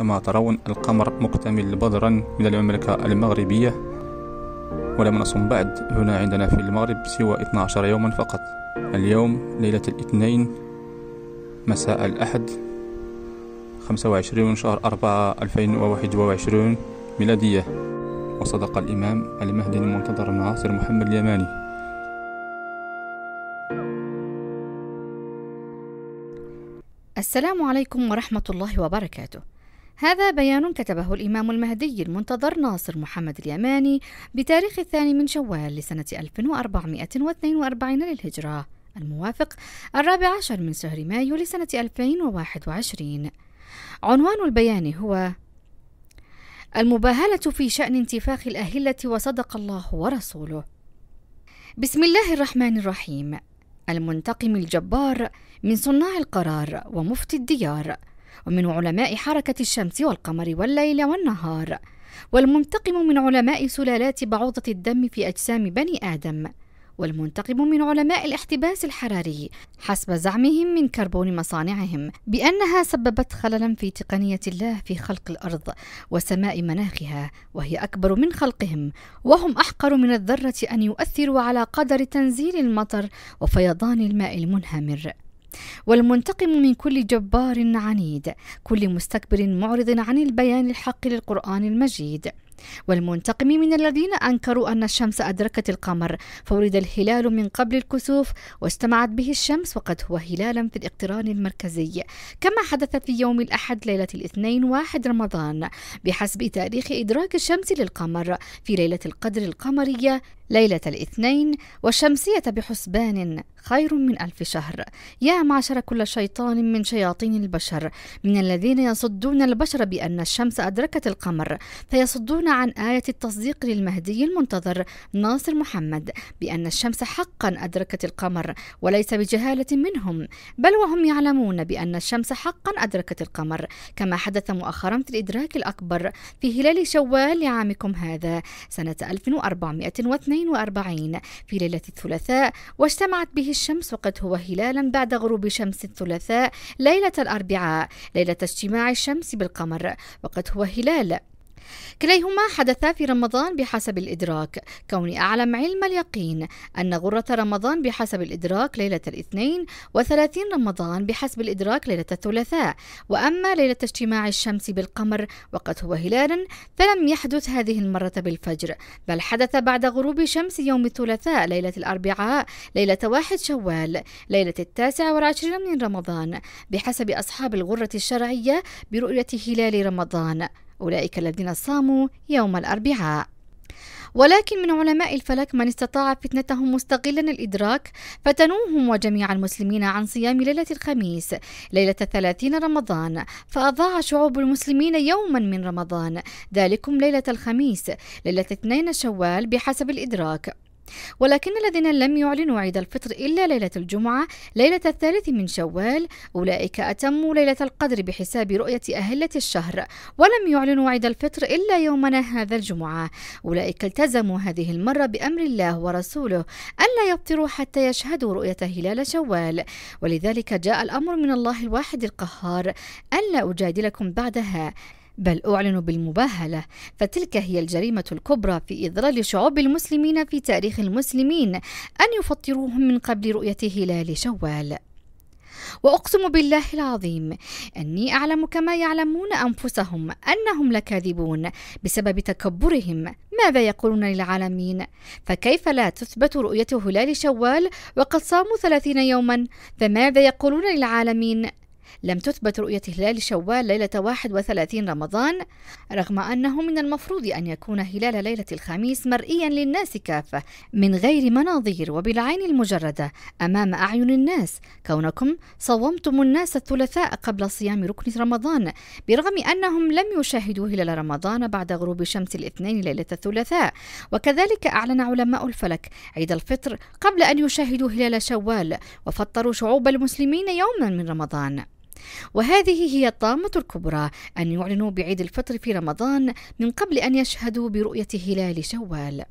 كما ترون القمر مكتمل بدرا من المملكة المغربية ولم نصم بعد هنا عندنا في المغرب سوى 12 يوما فقط اليوم ليلة الاثنين مساء الأحد 25 شهر 4 2021 ميلادية وصدق الإمام المهدي المنتظر المعاصر محمد اليماني السلام عليكم ورحمة الله وبركاته هذا بيان كتبه الإمام المهدي المنتظر ناصر محمد اليماني بتاريخ الثاني من شوال لسنة 1442 للهجرة الموافق الرابع عشر من شهر مايو لسنة 2021 عنوان البيان هو المباهلة في شأن انتفاخ الأهلة وصدق الله ورسوله بسم الله الرحمن الرحيم المنتقم الجبار من صناع القرار ومفتي الديار ومن علماء حركة الشمس والقمر والليل والنهار والمنتقم من علماء سلالات بعوضة الدم في أجسام بني آدم والمنتقم من علماء الاحتباس الحراري حسب زعمهم من كربون مصانعهم بأنها سببت خللا في تقنية الله في خلق الأرض وسماء مناخها وهي أكبر من خلقهم وهم أحقر من الذرة أن يؤثروا على قدر تنزيل المطر وفيضان الماء المنهمر والمنتقم من كل جبار عنيد كل مستكبر معرض عن البيان الحق للقران المجيد والمنتقم من الذين أنكروا أن الشمس أدركت القمر فورد الهلال من قبل الكسوف واجتمعت به الشمس وقد هو هلالا في الاقتران المركزي كما حدث في يوم الأحد ليلة الاثنين واحد رمضان بحسب تاريخ إدراك الشمس للقمر في ليلة القدر القمرية ليلة الاثنين والشمسية بحسبان خير من ألف شهر يا معشر كل شيطان من شياطين البشر من الذين يصدون البشر بأن الشمس أدركت القمر فيصدون عن آية التصديق للمهدي المنتظر ناصر محمد بأن الشمس حقا أدركت القمر وليس بجهالة منهم بل وهم يعلمون بأن الشمس حقا أدركت القمر كما حدث مؤخرا في الإدراك الأكبر في هلال شوال لعامكم هذا سنة 1442 في ليلة الثلاثاء واجتمعت به الشمس وقد هو هلالا بعد غروب شمس الثلاثاء ليلة الأربعاء ليلة اجتماع الشمس بالقمر وقد هو هلال كليهما حدثا في رمضان بحسب الإدراك كوني أعلم علم اليقين أن غرة رمضان بحسب الإدراك ليلة الاثنين وثلاثين رمضان بحسب الإدراك ليلة الثلاثاء وأما ليلة اجتماع الشمس بالقمر وقد هو هلال فلم يحدث هذه المرة بالفجر بل حدث بعد غروب شمس يوم الثلاثاء ليلة الأربعاء ليلة واحد شوال ليلة التاسع والعشرين من رمضان بحسب أصحاب الغرة الشرعية برؤية هلال رمضان أولئك الذين صاموا يوم الأربعاء ولكن من علماء الفلك من استطاع فتنتهم مستغلا الإدراك فتنوهم وجميع المسلمين عن صيام ليلة الخميس ليلة الثلاثين رمضان فأضاع شعوب المسلمين يوما من رمضان ذلكم ليلة الخميس ليلة اثنين شوال بحسب الإدراك ولكن الذين لم يعلنوا عيد الفطر إلا ليلة الجمعة ليلة الثالث من شوال أولئك أتموا ليلة القدر بحساب رؤية أهلة الشهر ولم يعلنوا عيد الفطر إلا يومنا هذا الجمعة أولئك التزموا هذه المرة بأمر الله ورسوله ألا يفطروا حتى يشهدوا رؤية هلال شوال ولذلك جاء الأمر من الله الواحد القهار ألا أجادلكم بعدها بل أعلنوا بالمباهلة فتلك هي الجريمة الكبرى في إضلال شعوب المسلمين في تاريخ المسلمين أن يفطروهم من قبل رؤية هلال شوال واقسم بالله العظيم اني اعلم كما يعلمون انفسهم انهم لكاذبون بسبب تكبرهم ماذا يقولون للعالمين فكيف لا تثبت رؤيه هلال شوال وقد صاموا ثلاثين يوما فماذا يقولون للعالمين لم تثبت رؤية هلال شوال ليلة 31 رمضان رغم أنه من المفروض أن يكون هلال ليلة الخميس مرئيا للناس كافة من غير مناظير وبالعين المجردة أمام أعين الناس كونكم صومتم الناس الثلاثاء قبل صيام ركن رمضان برغم أنهم لم يشاهدوا هلال رمضان بعد غروب شمس الاثنين ليلة الثلاثاء وكذلك أعلن علماء الفلك عيد الفطر قبل أن يشاهدوا هلال شوال وفطروا شعوب المسلمين يوما من رمضان وهذه هي الطامة الكبرى أن يعلنوا بعيد الفطر في رمضان من قبل أن يشهدوا برؤية هلال شوال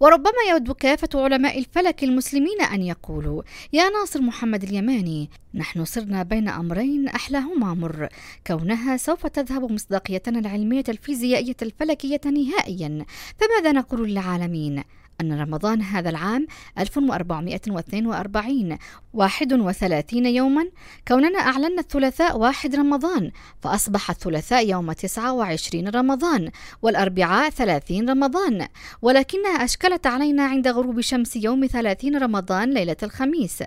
وربما يود كافة علماء الفلك المسلمين أن يقولوا يا ناصر محمد اليماني نحن صرنا بين أمرين أحلاهما مر كونها سوف تذهب مصداقيتنا العلمية الفيزيائية الفلكية نهائيا فماذا نقول للعالمين أن رمضان هذا العام 1442 31 يوما كوننا أعلنا الثلاثاء واحد رمضان فأصبح الثلاثاء يوم 29 رمضان والأربعاء 30 رمضان ولكنها أشكلت علينا عند غروب شمس يوم 30 رمضان ليلة الخميس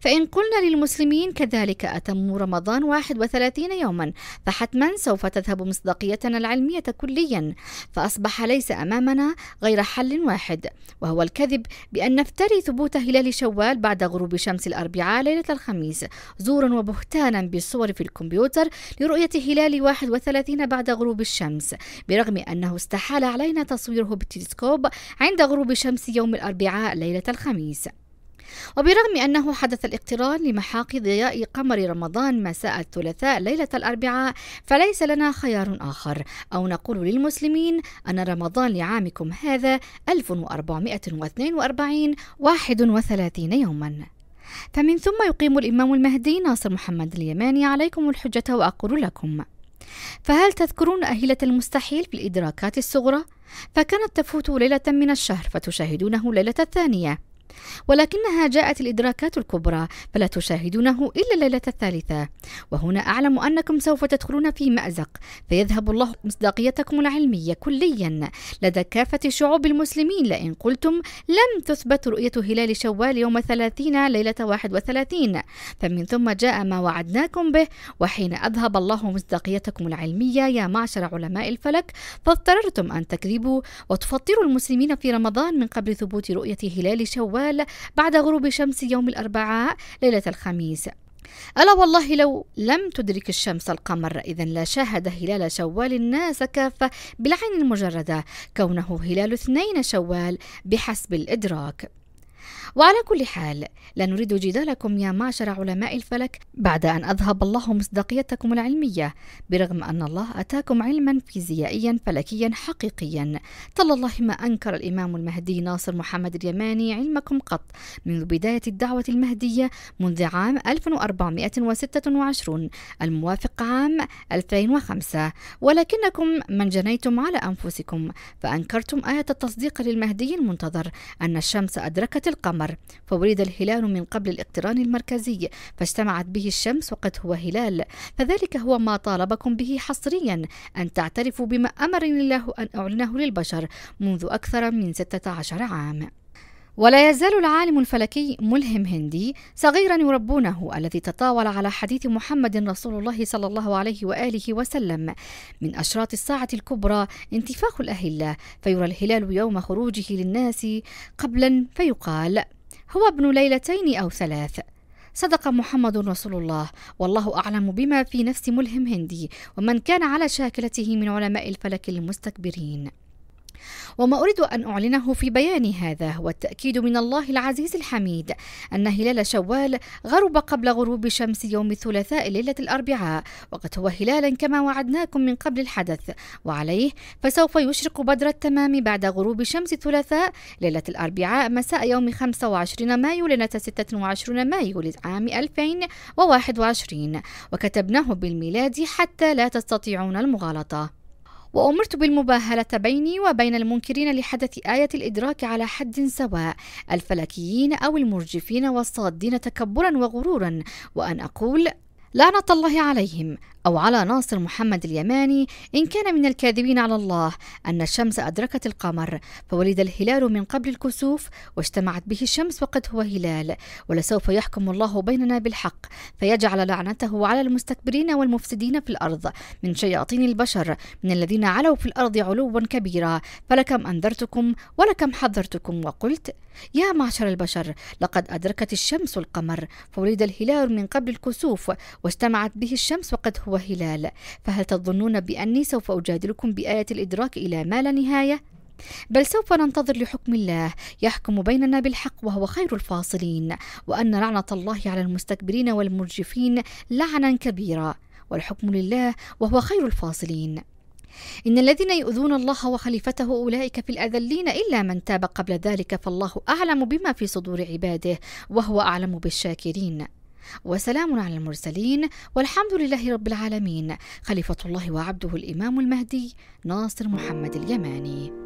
فإن قلنا للمسلمين كذلك أتموا رمضان 31 يوما فحتما سوف تذهب مصداقيتنا العلمية كليا فأصبح ليس أمامنا غير حل واحد وهو الكذب بأن نفتري ثبوت هلال شوال بعد غروب شمس الأربعاء ليلة الخميس زورا وبهتانا بالصور في الكمبيوتر لرؤية هلال 31 بعد غروب الشمس برغم أنه استحال علينا تصويره بالتلسكوب عند غروب شمس يوم الأربعاء ليلة الخميس وبرغم أنه حدث الاقتران لمحاق ضياء قمر رمضان مساء الثلاثاء ليلة الأربعاء فليس لنا خيار آخر أو نقول للمسلمين أن رمضان لعامكم هذا 1442 31 يوماً فمن ثم يقيم الإمام المهدي ناصر محمد اليماني عليكم الحجة وأقول لكم فهل تذكرون أهلة المستحيل في الإدراكات الصغرى؟ فكانت تفوت ليلة من الشهر فتشاهدونه ليلة الثانية ولكنها جاءت الإدراكات الكبرى فلا تشاهدونه إلا الليلة الثالثة وهنا أعلم أنكم سوف تدخلون في مأزق فيذهب الله مصداقيتكم العلمية كليا لدى كافة شعوب المسلمين لئن قلتم لم تثبت رؤية هلال شوال يوم ثلاثين ليلة واحد وثلاثين فمن ثم جاء ما وعدناكم به وحين أذهب الله مصداقيتكم العلمية يا معشر علماء الفلك فاضطررتم أن تكذبوا وتفطروا المسلمين في رمضان من قبل ثبوت رؤية هلال شوال الشوال بعد غروب شمس يوم الأربعاء ليلة الخميس ألا والله لو لم تدرك الشمس القمر إذا لا شاهد هلال شوال الناس كافة بالعين المجردة كونه هلال اثنين شوال بحسب الإدراك وعلى كل حال لا نريد جدالكم يا معشر علماء الفلك بعد أن أذهب الله مصداقيتكم العلمية برغم أن الله أتاكم علما فيزيائيا فلكيا حقيقيا طل الله ما أنكر الإمام المهدي ناصر محمد اليماني علمكم قط منذ بداية الدعوة المهدية منذ عام 1426 الموافق عام 2005 ولكنكم من جنيتم على أنفسكم فأنكرتم آية التصديق للمهدي المنتظر أن الشمس أدركت القمر فولد الهلال من قبل الاقتران المركزي فاجتمعت به الشمس وقد هو هلال فذلك هو ما طالبكم به حصريا أن تعترفوا بما أمرني الله أن أعلنه للبشر منذ أكثر من 16 عام ولا يزال العالم الفلكي ملهم هندي صغيرا يربونه الذي تطاول على حديث محمد رسول الله صلى الله عليه واله وسلم من اشراط الساعه الكبرى انتفاخ الاهله فيرى الهلال يوم خروجه للناس قبلا فيقال هو ابن ليلتين او ثلاث صدق محمد رسول الله والله أعلم بما في نفس ملهم هندي ومن كان على شاكلته من علماء الفلك المستكبرين وما أريد أن أعلنه في بياني هذا هو التأكيد من الله العزيز الحميد أن هلال شوال غرب قبل غروب شمس يوم الثلاثاء ليلة الأربعاء وقد هو هلالا كما وعدناكم من قبل الحدث وعليه فسوف يشرق بدر التمام بعد غروب شمس الثلاثاء ليلة الأربعاء مساء يوم 25 مايو ليلة 26 مايو لعام 2021 وكتبناه بالميلاد حتى لا تستطيعون المغالطة وأمرت بالمباهلة بيني وبين المنكرين لحدث آية الإدراك على حد سواء الفلكيين أو المرجفين والصادين تكبرا وغرورا وأن أقول لعنة الله عليهم أو على ناصر محمد اليماني إن كان من الكاذبين على الله أن الشمس أدركت القمر فولد الهلال من قبل الكسوف واجتمعت به الشمس وقد هو هلال ولسوف يحكم الله بيننا بالحق فيجعل لعنته على المستكبرين والمفسدين في الأرض من شياطين البشر من الذين علوا في الأرض علوا كبيرا فلكم أنذرتكم ولكم حذرتكم وقلت يا معشر البشر لقد أدركت الشمس القمر فولد الهلال من قبل الكسوف واجتمعت به الشمس وقد هو وهلال فهل تظنون بأني سوف أجادلكم بآية الإدراك إلى ما لا نهاية؟ بل سوف ننتظر لحكم الله يحكم بيننا بالحق وهو خير الفاصلين وأن لعنة الله على المستكبرين والمرجفين لعنا كبيرا والحكم لله وهو خير الفاصلين إن الذين يؤذون الله وخليفته أولئك في الأذلين إلا من تاب قبل ذلك فالله أعلم بما في صدور عباده وهو أعلم بالشاكرين وسلام على المرسلين والحمد لله رب العالمين خليفة الله وعبده الإمام المهدي ناصر محمد اليماني